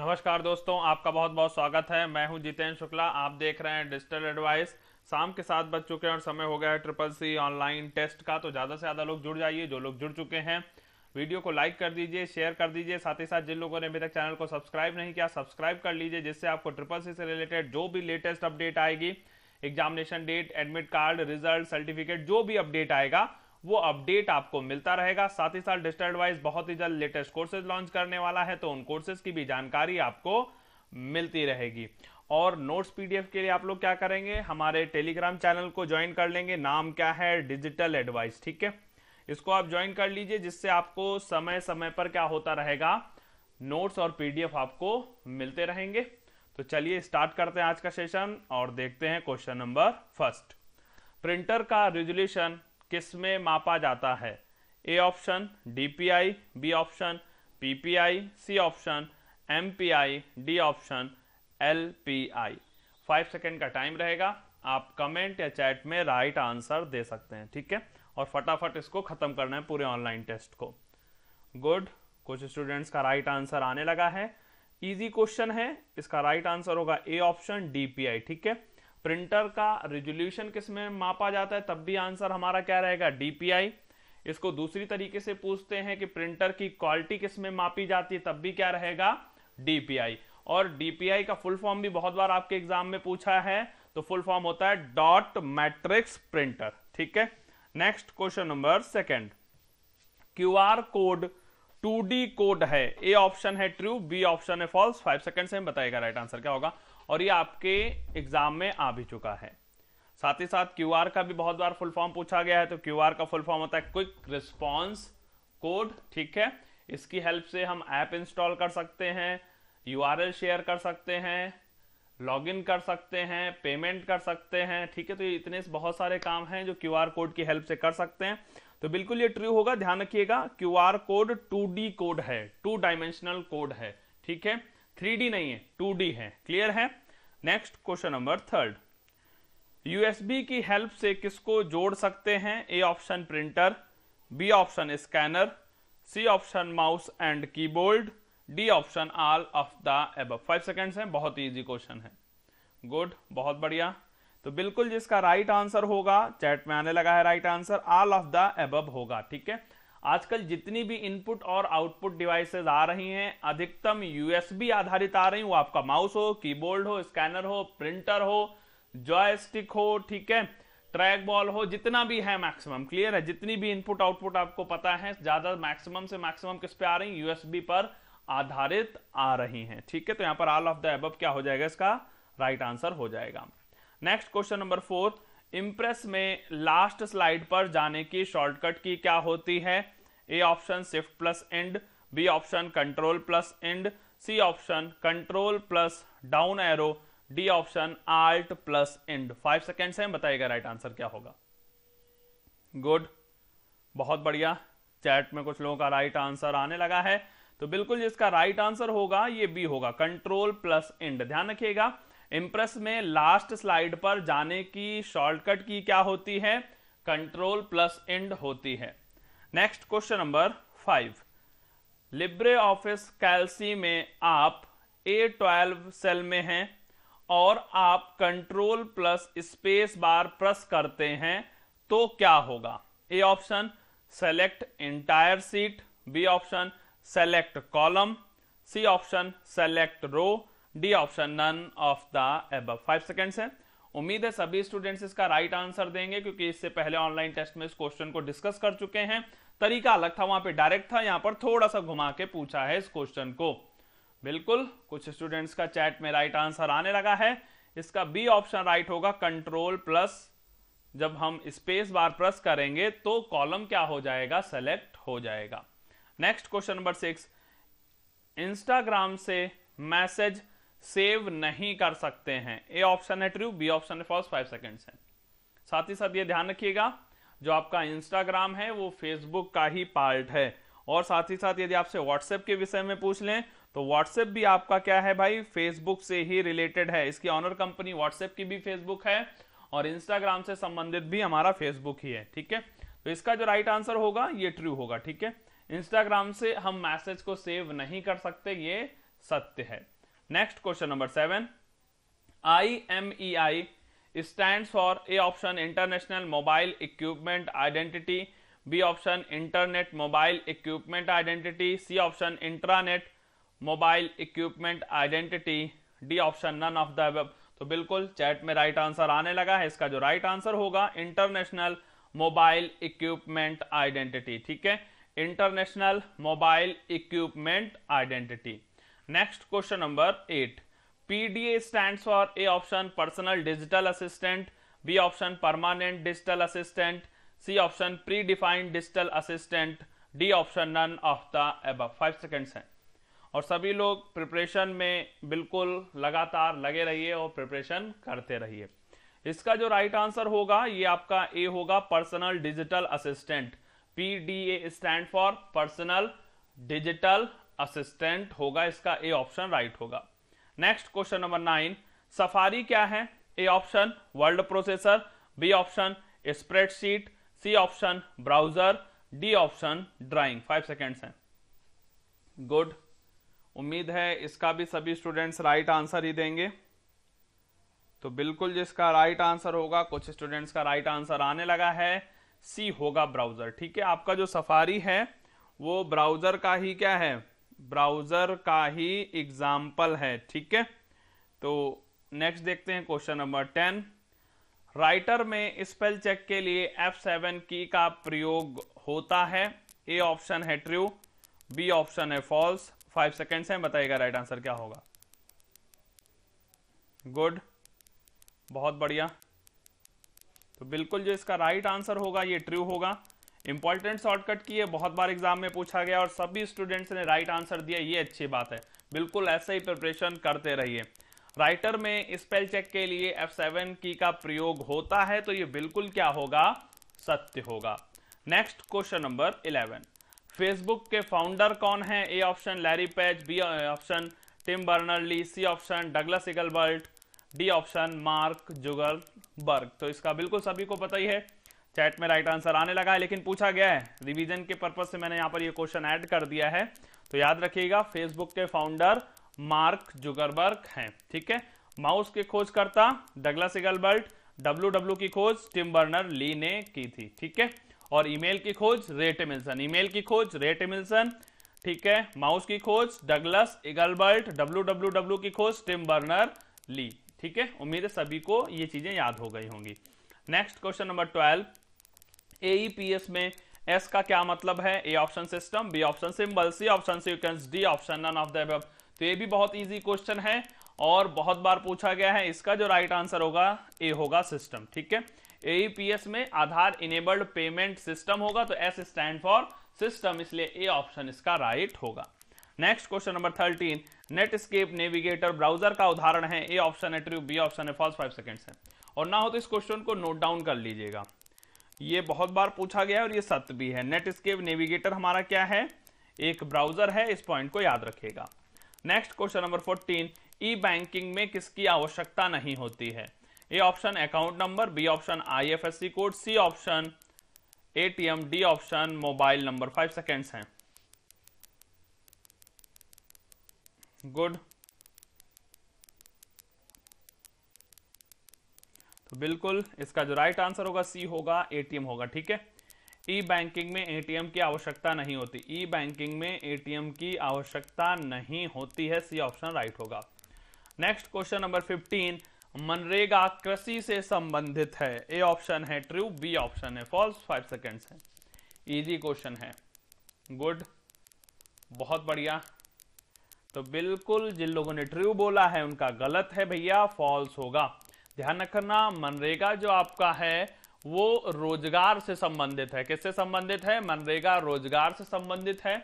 नमस्कार दोस्तों आपका बहुत बहुत स्वागत है मैं हूं जितेंद्र शुक्ला आप देख रहे हैं डिजिटल एडवाइस शाम के साथ बज चुके हैं और समय हो गया है ट्रिपल सी ऑनलाइन टेस्ट का तो ज़्यादा से ज़्यादा लोग जुड़ जाइए जो लोग जुड़ चुके हैं वीडियो को लाइक कर दीजिए शेयर कर दीजिए साथ ही साथ जिन लोगों ने अभी तक चैनल को सब्सक्राइब नहीं किया सब्सक्राइब कर लीजिए जिससे आपको ट्रिपल सी से रिलेटेड जो भी लेटेस्ट अपडेट आएगी examination date admit card result certificate जो भी अपडेट आएगा वो अपडेट आपको मिलता रहेगा साथ ही साथ डिजिटल एडवाइस बहुत ही जल्द लेटेस्ट कोर्सेज लॉन्च करने वाला है तो उन कोर्सेज की भी जानकारी आपको मिलती रहेगी और नोट्स पीडीएफ के लिए आप लोग क्या करेंगे हमारे टेलीग्राम चैनल को ज्वाइन कर लेंगे नाम क्या है डिजिटल एडवाइस ठीक है इसको आप ज्वाइन कर लीजिए जिससे आपको समय समय पर क्या होता रहेगा नोट्स और पीडीएफ आपको मिलते रहेंगे तो चलिए स्टार्ट करते हैं आज का सेशन और देखते हैं क्वेश्चन नंबर फर्स्ट प्रिंटर का रेजुलेशन किस में मापा जाता है A option DPI B option PPI C option MPI D option LPI five second का टाइम रहेगा आप कमेंट या चैट में राइट आंसर दे सकते हैं ठीक है और फटाफट इसको खत्म करना है पूरे ऑनलाइन टेस्ट को गुड कुछ स्टूडेंट्स का राइट आंसर आने लगा है इजी क्वेश्चन है इसका राइट आंसर होगा ए ऑप्शन डीपीआई ठीक है प्रिंटर का रिजोल्यूशन किस में मापा जाता है तब भी आंसर हमारा क्या रहेगा डीपीआई इसको दूसरी तरीके से पूछते हैं कि प्रिंटर की क्वालिटी किस में मापी जाती है तब भी क्या रहेगा डीपीआई और डीपीआई का फुल फॉर्म भी बहुत बार आपके एग्जाम में पूछा है तो फुल फॉर्म होता है डॉट मैट्रिक्स प्रिंटर ठीक है next question number second QR code 2D code है ए ऑप्शन है ट्रू बी ऑप्शन है फॉल्स फाइव सेकंड से बताएगा राइट आंसर क्या होगा और ये आपके एग्जाम में आ भी चुका है साथ ही साथ क्यू का भी बहुत बार फुल फॉर्म पूछा गया है तो क्यू का फुल फॉर्म होता है क्विक रिस्पॉन्स कोड ठीक है इसकी हेल्प से हम ऐप इंस्टॉल कर सकते हैं यू शेयर कर सकते हैं लॉगिन कर सकते हैं पेमेंट कर सकते हैं ठीक है तो ये इतने बहुत सारे काम हैं जो क्यू कोड की हेल्प से कर सकते हैं तो बिल्कुल ये ट्रू होगा ध्यान रखिएगा क्यू कोड टू कोड है टू डायमेंशनल कोड है ठीक है थ्री नहीं है टू है क्लियर है next question number third USB की हेल्प से किसको जोड़ सकते हैं A option printer B option scanner C option mouse and keyboard D option all of the above five seconds हैं बहुत इजी क्वेश्चन है गुड बहुत बढ़िया तो बिल्कुल जिसका राइट right आंसर होगा चैट में आने लगा है right answer all of the above होगा ठीक है आजकल जितनी भी इनपुट और आउटपुट डिवाइसेस आ रही हैं अधिकतम यूएसबी आधारित आ रही वो आपका माउस हो कीबोर्ड हो स्कैनर हो प्रिंटर हो जॉयस्टिक हो ठीक है ट्रैक बॉल हो जितना भी है मैक्सिमम क्लियर है जितनी भी इनपुट आउटपुट आपको पता है ज्यादा मैक्सिमम से मैक्सिमम किस पे आ रही यूएसबी पर आधारित आ रही हैं ठीक है तो यहां पर ऑल ऑफ द एब क्या हो जाएगा इसका राइट right आंसर हो जाएगा next question number fourth Impress में लास्ट स्लाइड पर जाने की शॉर्टकट की क्या होती है A option shift plus end B option control plus end C option control plus down arrow D option alt plus end five seconds से बताइएगा राइट आंसर क्या होगा गुड बहुत बढ़िया चैट में कुछ लोगों का राइट आंसर आने लगा है तो बिल्कुल जिसका राइट आंसर होगा ये बी होगा कंट्रोल प्लस एंड ध्यान रखिएगा इम्प्रेस में लास्ट स्लाइड पर जाने की शॉर्टकट की क्या होती है कंट्रोल प्लस एंड होती है next question number five LibreOffice Calc में आप ए ट्वेल्व सेल में हैं और आप control plus space bar press करते हैं तो क्या होगा A option select entire sheet B option select column C option select row D option none of the above five seconds है उम्मीद है सभी स्टूडेंट्स इसका राइट आंसर देंगे क्योंकि इससे पहले ऑनलाइन टेस्ट में इस क्वेश्चन को डिस्कस कर चुके हैं तरीका अलग था वहां पे डायरेक्ट था यहां पर थोड़ा सा घुमा के पूछा है इस क्वेश्चन को बिल्कुल कुछ स्टूडेंट्स का चैट में राइट आंसर आने लगा है इसका बी ऑप्शन राइट होगा कंट्रोल प्लस जब हम स्पेस बार प्रेस करेंगे तो कॉलम क्या हो जाएगा सेलेक्ट हो जाएगा next question number six Instagram से मैसेज सेव नहीं कर सकते हैं ए ऑप्शन है ट्रू बी ऑप्शन है फर्स्ट फाइव सेकेंड्स है साथ ही साथ ये ध्यान रखिएगा जो आपका इंस्टाग्राम है वो फेसबुक का ही पार्ट है और साथ ही साथ यदि आपसे व्हाट्सएप के विषय में पूछ लें तो व्हाट्सएप भी आपका क्या है भाई फेसबुक से ही रिलेटेड है इसकी ऑनर कंपनी व्हाट्सएप की भी फेसबुक है और इंस्टाग्राम से संबंधित भी हमारा फेसबुक ही है ठीक है तो इसका जो राइट आंसर होगा ये ट्रू होगा ठीक है इंस्टाग्राम से हम मैसेज को सेव नहीं कर सकते ये सत्य है next question number seven I M E I stand for A option international mobile equipment identity B option internet mobile equipment identity C option intranet mobile equipment identity D option none of the तो बिल्कुल chat में right answer आने लगा है इसका जो right answer होगा international mobile equipment identity ठीक है international mobile equipment identity next question number eight PDA stand for A option personal digital assistant B option permanent digital assistant C option predefined digital assistant D option none of the above five seconds हैं और सभी लोग preparation में बिल्कुल लगातार लगे रहिए और प्रिपरेशन करते रहिए इसका जो राइट right आंसर होगा ये आपका ए होगा personal digital assistant P D A stand for personal digital assistant होगा इसका ए ऑप्शन राइट होगा next question number nine Safari क्या है A option word processor B option spreadsheet C option browser D option drawing five seconds हैं good उम्मीद है इसका भी सभी स्टूडेंट्स राइट आंसर ही देंगे तो बिल्कुल जिसका राइट आंसर होगा कुछ स्टूडेंट्स का राइट आंसर आने लगा है सी होगा ब्राउजर ठीक है आपका जो सफारी है वो ब्राउजर का ही क्या है ब्राउज़र का ही एग्जाम्पल है ठीक है तो नेक्स्ट देखते हैं क्वेश्चन नंबर टेन राइटर में स्पेल चेक के लिए एफ सेवन की का प्रयोग होता है ए ऑप्शन है ट्रू बी ऑप्शन है फॉल्स फाइव सेकेंड्स हैं बताइएगा राइट आंसर क्या होगा गुड बहुत बढ़िया तो बिल्कुल जो इसका राइट आंसर होगा ये ट्रू होगा इंपॉर्टेंट शॉर्टकट की है बहुत बार एग्जाम में पूछा गया और सभी स्टूडेंट्स ने राइट आंसर दिया ये अच्छी बात है बिल्कुल ऐसे ही प्रिपरेशन करते रहिए राइटर में स्पेल चेक के लिए F7 की का प्रयोग होता है तो ये बिल्कुल क्या होगा सत्य होगा नेक्स्ट क्वेश्चन नंबर 11 फेसबुक के फाउंडर कौन है A option Larry Page B option Tim Berners Lee C option Douglas Engelbart D option Mark Zuckerberg तो इसका बिल्कुल सभी को पता ही है चैट में राइट आंसर आने लगा है लेकिन पूछा गया है रिवीजन के पर्पज से मैंने यहाँ पर ये क्वेश्चन ऐड कर दिया है तो याद रखिएगा फेसबुक के फाउंडर मार्क जुगरबर्ग हैं ठीक है माउस के खोजकर्ता डगला सिगलबर्ट डब्ल्यू डब्ल्यू की खोज टिम बर्नर ली ने की थी ठीक है और ईमेल की खोज रेट मिल्सन ईमेल की खोज रेट मिल्सन ठीक है माउस की खोज Douglas Engelbart W W W की खोज टिम बर्नर ली ठीक है उम्मीद है सभी को ये चीजें याद हो गई होंगी next question number twelve AEPS में एस का क्या मतलब है A option system B option symbol C option sequence D option none of the तो ये भी बहुत इजी क्वेश्चन है और बहुत बार पूछा गया है इसका जो राइट आंसर होगा ए होगा सिस्टम ठीक है एईपीएस में आधार इनेबल्ड पेमेंट सिस्टम होगा तो एस स्टैंड फॉर सिस्टम इसलिए ए ऑप्शन इसका राइट होगा next question number thirteen Netscape Navigator browser का उदाहरण है ए ऑप्शन है ट्रू बी ऑप्शन है फॉल्स फाइव सेकेंड्स है और ना हो तो इस क्वेश्चन को नोट डाउन कर लीजिएगा ये बहुत बार पूछा गया और ये सत्य भी है नेटस्केप नेविगेटर हमारा क्या है एक ब्राउजर है इस पॉइंट को याद रखेगा next question number fourteen e banking में किसकी आवश्यकता नहीं होती है A option account number B option IFSC code C option ATM D option mobile number five seconds हैं गुड बिल्कुल इसका जो राइट आंसर होगा सी होगा एटीएम होगा ठीक है ई बैंकिंग में एटीएम की आवश्यकता नहीं होती ई बैंकिंग में एटीएम की आवश्यकता नहीं होती है सी ऑप्शन राइट होगा next question number fifteen MNREGA कृषि से संबंधित है ए ऑप्शन है ट्रू बी ऑप्शन है फॉल्स फाइव सेकेंड्स है इजी क्वेश्चन है गुड बहुत बढ़िया तो बिल्कुल जिन लोगों ने ट्रू बोला है उनका गलत है भैया फॉल्स होगा ध्यान रखना मनरेगा जो आपका है वो रोजगार से संबंधित है किससे संबंधित है मनरेगा रोजगार से संबंधित है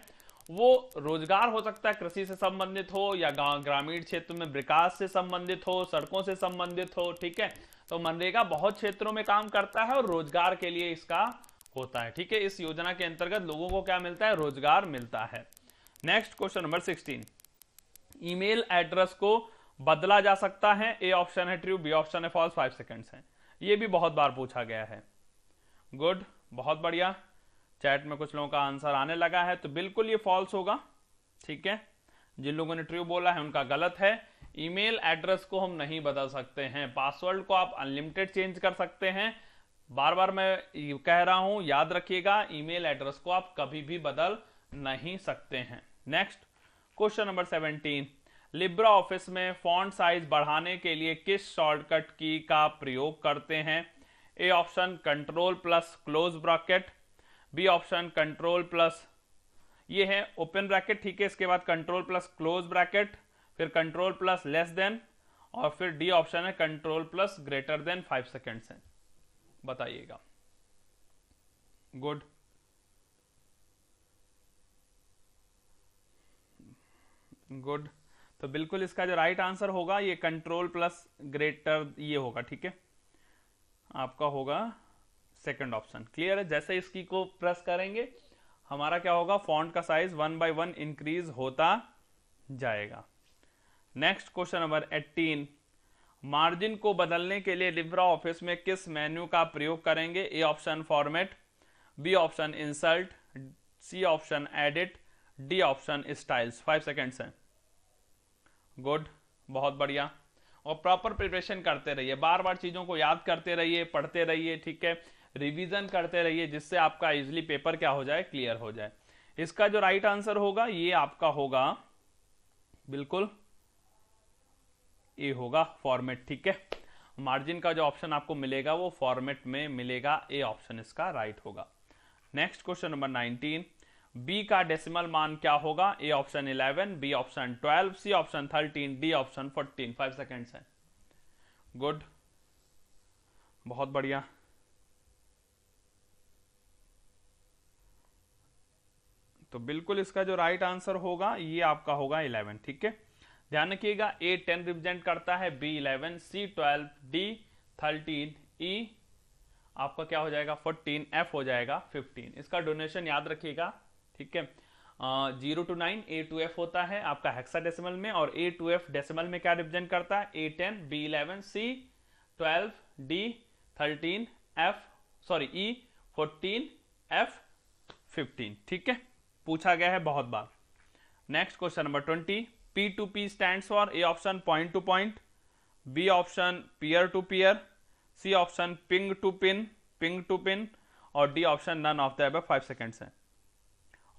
वो रोजगार हो सकता है कृषि से संबंधित हो या गांव ग्रामीण क्षेत्र में विकास से संबंधित हो सड़कों से संबंधित हो ठीक है तो मनरेगा बहुत क्षेत्रों में काम करता है और रोजगार के लिए इसका होता है ठीक है इस योजना के अंतर्गत लोगों को क्या मिलता है रोजगार मिलता है next question number sixteen email address को बदला जा सकता है ए ऑप्शन है ट्रू बी ऑप्शन है फॉल्स फाइव सेकेंड्स है ये भी बहुत बार पूछा गया है गुड बहुत बढ़िया चैट में कुछ लोगों का आंसर आने लगा है तो बिल्कुल ये फॉल्स होगा ठीक है जिन लोगों ने ट्रू बोला है उनका गलत है ईमेल एड्रेस को हम नहीं बदल सकते हैं पासवर्ड को आप अनलिमिटेड चेंज कर सकते हैं बार बार मैं कह रहा हूं याद रखिएगा ईमेल एड्रेस को आप कभी भी बदल नहीं सकते हैं next question number seventeen LibreOffice में फॉन्ट साइज बढ़ाने के लिए किस शॉर्टकट की का प्रयोग करते हैं A option control plus close bracket B option control plus ये है ओपन ब्रैकेट ठीक है इसके बाद कंट्रोल प्लस क्लोज ब्रैकेट फिर कंट्रोल प्लस लेस देन और फिर डी ऑप्शन है control plus greater than five seconds है बताइएगा गुड गुड तो बिल्कुल इसका जो राइट आंसर होगा ये कंट्रोल प्लस ग्रेटर ये होगा ठीक है आपका होगा सेकंड ऑप्शन क्लियर है जैसे इसकी को प्रेस करेंगे हमारा क्या होगा फॉन्ट का size one by one increase होता जाएगा next question number eighteen margin को बदलने के लिए लिब्रा ऑफिस में किस मेन्यू का प्रयोग करेंगे A option format B option insert C option edit D option styles five seconds हैं गुड बहुत बढ़िया और प्रॉपर प्रिपरेशन करते रहिए बार बार चीज़ों को याद करते रहिए पढ़ते रहिए ठीक है रिवीजन करते रहिए जिससे आपका इजिली पेपर क्या हो जाए क्लियर हो जाए इसका जो राइट आंसर होगा ये आपका होगा बिल्कुल ये होगा फॉर्मेट ठीक है मार्जिन का जो ऑप्शन आपको मिलेगा वो फॉर्मेट में मिलेगा ए ऑप्शन इसका राइट होगा next question number nineteen B का डेसिमल मान क्या होगा A option 11, B option 12, C option 13, D option 14, five seconds है गुड बहुत बढ़िया तो बिल्कुल इसका जो राइट आंसर होगा ये आपका होगा 11, ठीक है ध्यान रखिएगा ए 10 रिप्रेजेंट करता है B 11, C 12, D 13, E e, आपका क्या हो जाएगा 14, एफ हो जाएगा 15. इसका डोनेशन याद रखिएगा ठीक है zero to nine A to F होता है आपका हेक्सा डेसिमल में और ए टू एफ डेसिमल में क्या रिप्रेजेंट करता है A ten B eleven C twelve D thirteen F sorry E fourteen F fifteen ठीक है पूछा गया है बहुत बार next question number twenty P to P stand for A option point to point B option peer to peer C option ping to pin ping to pin और D option none of the five seconds है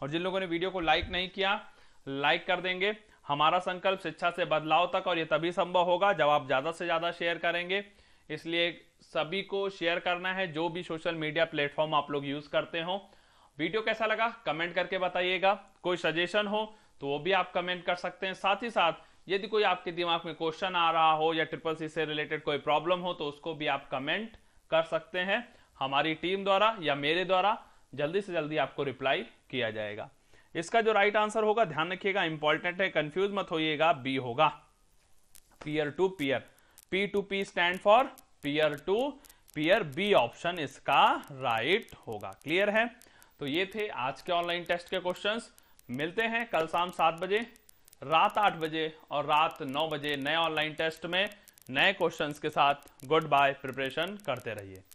और जिन लोगों ने video को like नहीं किया like कर देंगे हमारा संकल्प शिक्षा से बदलाव तक और ये तभी संभव होगा जब आप ज़्यादा से ज़्यादा शेयर करेंगे इसलिए सभी को शेयर करना है जो भी सोशल मीडिया प्लेटफॉर्म आप लोग यूज़ करते हो वीडियो कैसा लगा कमेंट करके बताइएगा कोई सजेशन हो तो वो भी आप कमेंट कर सकते हैं साथ ही साथ यदि कोई आपके दिमाग में क्वेश्चन आ रहा हो या ट्रिपल सी से रिलेटेड कोई प्रॉब्लम हो तो उसको भी आप कमेंट कर सकते हैं हमारी टीम द्वारा या मेरे द्वारा जल्दी से जल्दी आपको रिप्लाई किया जाएगा इसका जो राइट आंसर होगा ध्यान रखिएगा इंपॉर्टेंट है कंफ्यूज मत होइएगा बी होगा peer to peer P to P stand for peer to peer B option इसका राइट होगा क्लियर है तो ये थे आज के ऑनलाइन टेस्ट के क्वेश्चन मिलते हैं कल शाम सात बजे रात आठ बजे और रात नौ बजे नए ऑनलाइन टेस्ट में नए क्वेश्चंस के साथ गुड बाय प्रिपरेशन करते रहिए